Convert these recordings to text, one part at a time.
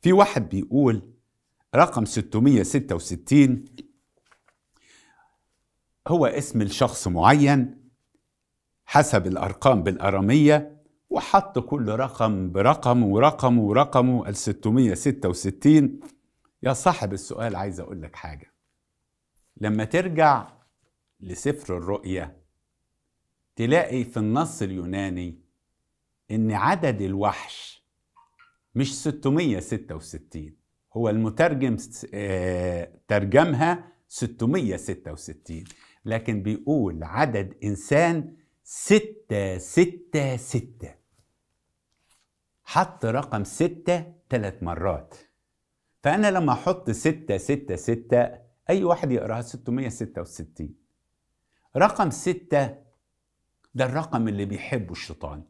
في واحد بيقول رقم 666 هو اسم الشخص معين حسب الأرقام بالأرامية وحط كل رقم برقم ورقم ورقم ال 666 يا صاحب السؤال عايز أقول لك حاجة لما ترجع لسفر الرؤية تلاقي في النص اليوناني إن عدد الوحش مش 666 هو المترجم آه، ترجمها 666 لكن بيقول عدد إنسان 666 حط رقم 6 ثلاث مرات فأنا لما أحط 666 أي واحد يقراها 666 رقم 6 ده الرقم اللي بيحبه الشيطان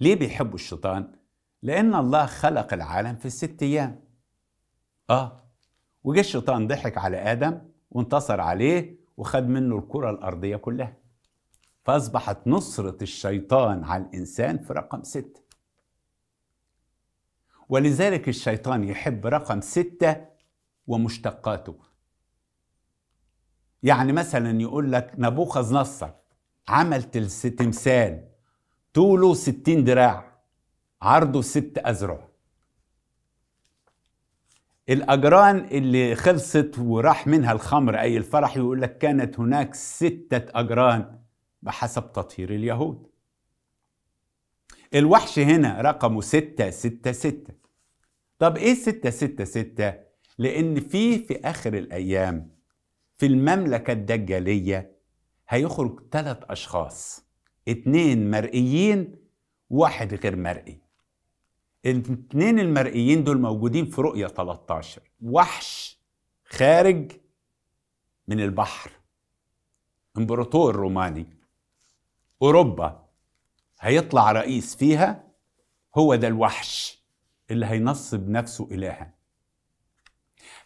ليه بيحبه الشيطان؟ لأن الله خلق العالم في الست أيام آه وجه الشيطان ضحك على آدم وانتصر عليه وخد منه الكرة الأرضية كلها فأصبحت نصرة الشيطان على الإنسان في رقم ستة ولذلك الشيطان يحب رقم ستة ومشتقاته يعني مثلا يقول لك نبوخذ نصر عمل تمثال طوله ستين دراع عرضه ست أذرع الأجران اللي خلصت وراح منها الخمر أي الفرح يقول لك كانت هناك ستة أجران بحسب تطهير اليهود الوحش هنا رقمه ستة ستة ستة طب إيه ستة ستة ستة؟ لأن في في آخر الأيام في المملكة الدجالية هيخرج ثلاث أشخاص اتنين مرئيين واحد غير مرئي الاثنين المرئيين دول موجودين في رؤية 13 وحش خارج من البحر امبراطور روماني أوروبا هيطلع رئيس فيها هو ده الوحش اللي هينصب نفسه إلها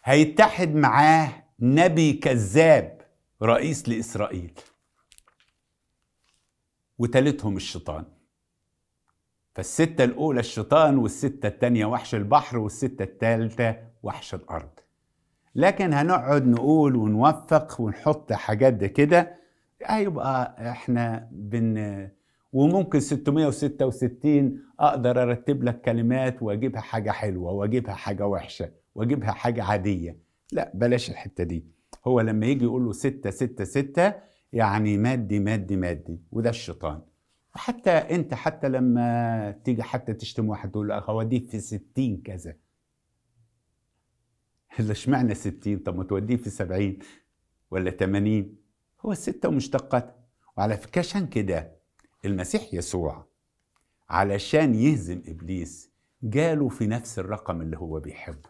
هيتحد معاه نبي كذاب رئيس لإسرائيل وتالتهم الشيطان فالستة الأولى الشيطان والستة التانية وحش البحر والستة التالتة وحش الأرض لكن هنقعد نقول ونوفق ونحط حاجات ده كده هيبقى احنا بن وممكن 666 اقدر ارتب لك كلمات واجيبها حاجه حلوه واجيبها حاجه وحشه واجيبها حاجه عاديه لا بلاش الحته دي هو لما يجي يقول له 6 6 6 يعني مادي مادي مادي وده الشيطان حتى انت حتى لما تيجي حتى تشتم واحد تقول له اوديك في 60 كذا اللي اشمعنى 60 طب ما توديه في 70 ولا 80 هو الستة ومشتقات وعلى فكرة عشان كده المسيح يسوع علشان يهزم إبليس جاله في نفس الرقم اللي هو بيحبه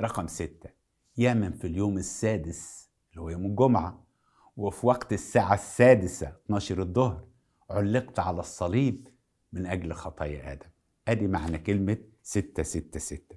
رقم ستة يامن في اليوم السادس اللي هو يوم الجمعة وفي وقت الساعة السادسة 12 الظهر علقت على الصليب من أجل خطايا آدم أدي معنى كلمة ستة ستة ستة